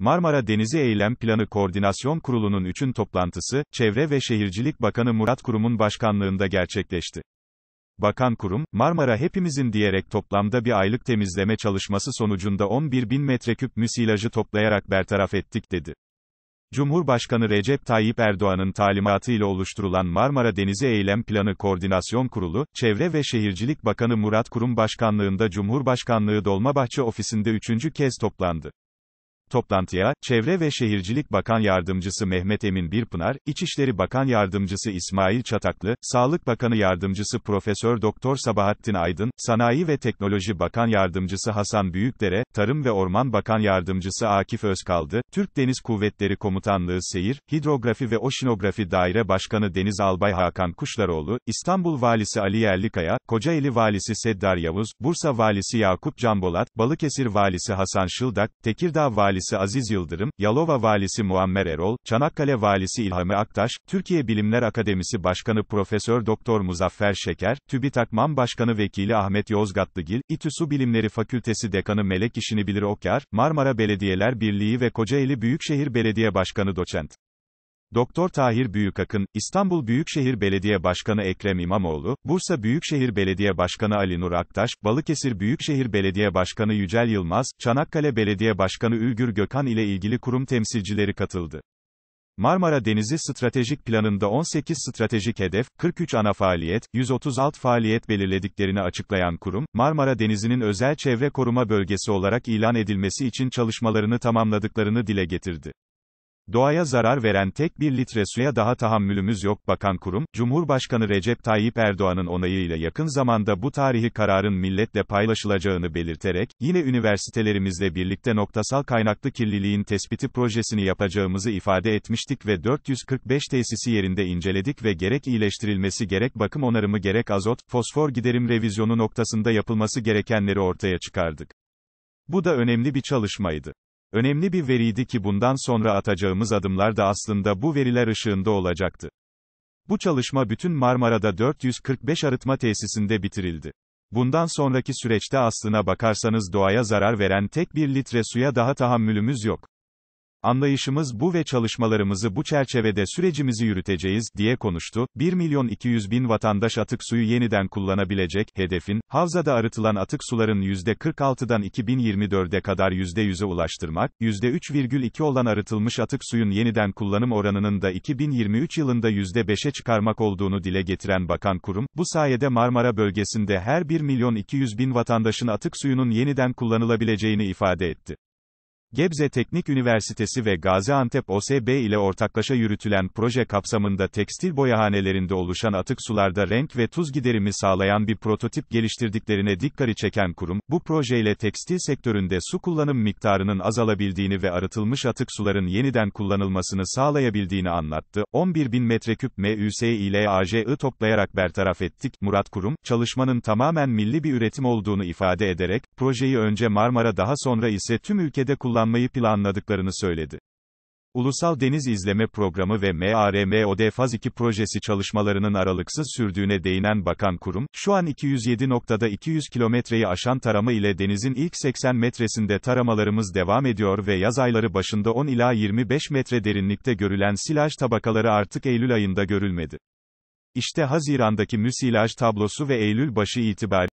Marmara Denizi Eylem Planı Koordinasyon Kurulu'nun 3'ün toplantısı, Çevre ve Şehircilik Bakanı Murat Kurum'un başkanlığında gerçekleşti. Bakan Kurum, Marmara hepimizin diyerek toplamda bir aylık temizleme çalışması sonucunda 11 bin metreküp müsilajı toplayarak bertaraf ettik dedi. Cumhurbaşkanı Recep Tayyip Erdoğan'ın talimatıyla oluşturulan Marmara Denizi Eylem Planı Koordinasyon Kurulu, Çevre ve Şehircilik Bakanı Murat Kurum Başkanlığında Cumhurbaşkanlığı Dolmabahçe Ofisi'nde üçüncü kez toplandı. Toplantıya, Çevre ve Şehircilik Bakan Yardımcısı Mehmet Emin Birpınar, İçişleri Bakan Yardımcısı İsmail Çataklı, Sağlık Bakanı Yardımcısı Profesör Doktor Sabahattin Aydın, Sanayi ve Teknoloji Bakan Yardımcısı Hasan Büyükdere, Tarım ve Orman Bakan Yardımcısı Akif Özkaldı, Türk Deniz Kuvvetleri Komutanlığı Seyir, Hidrografi ve Oşinografi Daire Başkanı Deniz Albay Hakan Kuşlaroğlu, İstanbul Valisi Ali Yerlikaya, Kocaeli Valisi Seddar Yavuz, Bursa Valisi Yakup Canbolat, Balıkesir Valisi Hasan Şıldak, Tekirdağ Valisi Valisi Aziz Yıldırım, Yalova Valisi Muammer Erol, Çanakkale Valisi İlhami Aktaş, Türkiye Bilimler Akademisi Başkanı Profesör Doktor Muzaffer Şeker, TÜBİTAK MAM Başkanı Vekili Ahmet Yozgatlıgil, İTÜ Su Bilimleri Fakültesi Dekanı Melek İşini Bilir Okyar, Marmara Belediyeler Birliği ve Kocaeli Büyükşehir Belediye Başkanı Doçent. Doktor Tahir Büyükakın, İstanbul Büyükşehir Belediye Başkanı Ekrem İmamoğlu, Bursa Büyükşehir Belediye Başkanı Ali Nur Aktaş, Balıkesir Büyükşehir Belediye Başkanı Yücel Yılmaz, Çanakkale Belediye Başkanı Ülgür Gökhan ile ilgili kurum temsilcileri katıldı. Marmara Denizi Stratejik Planı'nda 18 stratejik hedef, 43 ana faaliyet, 136 faaliyet belirlediklerini açıklayan kurum, Marmara Denizi'nin özel çevre koruma bölgesi olarak ilan edilmesi için çalışmalarını tamamladıklarını dile getirdi. Doğaya zarar veren tek bir litre suya daha tahammülümüz yok bakan kurum, Cumhurbaşkanı Recep Tayyip Erdoğan'ın onayıyla yakın zamanda bu tarihi kararın milletle paylaşılacağını belirterek, yine üniversitelerimizle birlikte noktasal kaynaklı kirliliğin tespiti projesini yapacağımızı ifade etmiştik ve 445 tesisi yerinde inceledik ve gerek iyileştirilmesi gerek bakım onarımı gerek azot, fosfor giderim revizyonu noktasında yapılması gerekenleri ortaya çıkardık. Bu da önemli bir çalışmaydı. Önemli bir veriydi ki bundan sonra atacağımız adımlar da aslında bu veriler ışığında olacaktı. Bu çalışma bütün Marmara'da 445 arıtma tesisinde bitirildi. Bundan sonraki süreçte aslına bakarsanız doğaya zarar veren tek bir litre suya daha tahammülümüz yok. Anlayışımız bu ve çalışmalarımızı bu çerçevede sürecimizi yürüteceğiz, diye konuştu. 1 milyon 200 bin vatandaş atık suyu yeniden kullanabilecek, hedefin, havzada arıtılan atık suların %46'dan 2024'e kadar %100'e ulaştırmak, %3,2 olan arıtılmış atık suyun yeniden kullanım oranının da 2023 yılında %5'e çıkarmak olduğunu dile getiren bakan kurum, bu sayede Marmara bölgesinde her 1 milyon 200 bin vatandaşın atık suyunun yeniden kullanılabileceğini ifade etti. Gebze Teknik Üniversitesi ve Gaziantep OSB ile ortaklaşa yürütülen proje kapsamında tekstil boyahanelerinde oluşan atık sularda renk ve tuz giderimi sağlayan bir prototip geliştirdiklerine dikkati çeken kurum, bu projeyle tekstil sektöründe su kullanım miktarının azalabildiğini ve arıtılmış atık suların yeniden kullanılmasını sağlayabildiğini anlattı. 11 bin metreküp MÜS ile AJI toplayarak bertaraf ettik. Murat Kurum, çalışmanın tamamen milli bir üretim olduğunu ifade ederek, projeyi önce Marmara daha sonra ise tüm ülkede kullanılmaktadır kullanmayı planladıklarını söyledi. Ulusal Deniz İzleme Programı ve MARMOD Faz 2 projesi çalışmalarının aralıksız sürdüğüne değinen bakan kurum, şu an 207 noktada 200 kilometreyi aşan tarama ile denizin ilk 80 metresinde taramalarımız devam ediyor ve yaz ayları başında 10 ila 25 metre derinlikte görülen silaj tabakaları artık Eylül ayında görülmedi. İşte Haziran'daki müsilaj tablosu ve Eylül başı itibariyle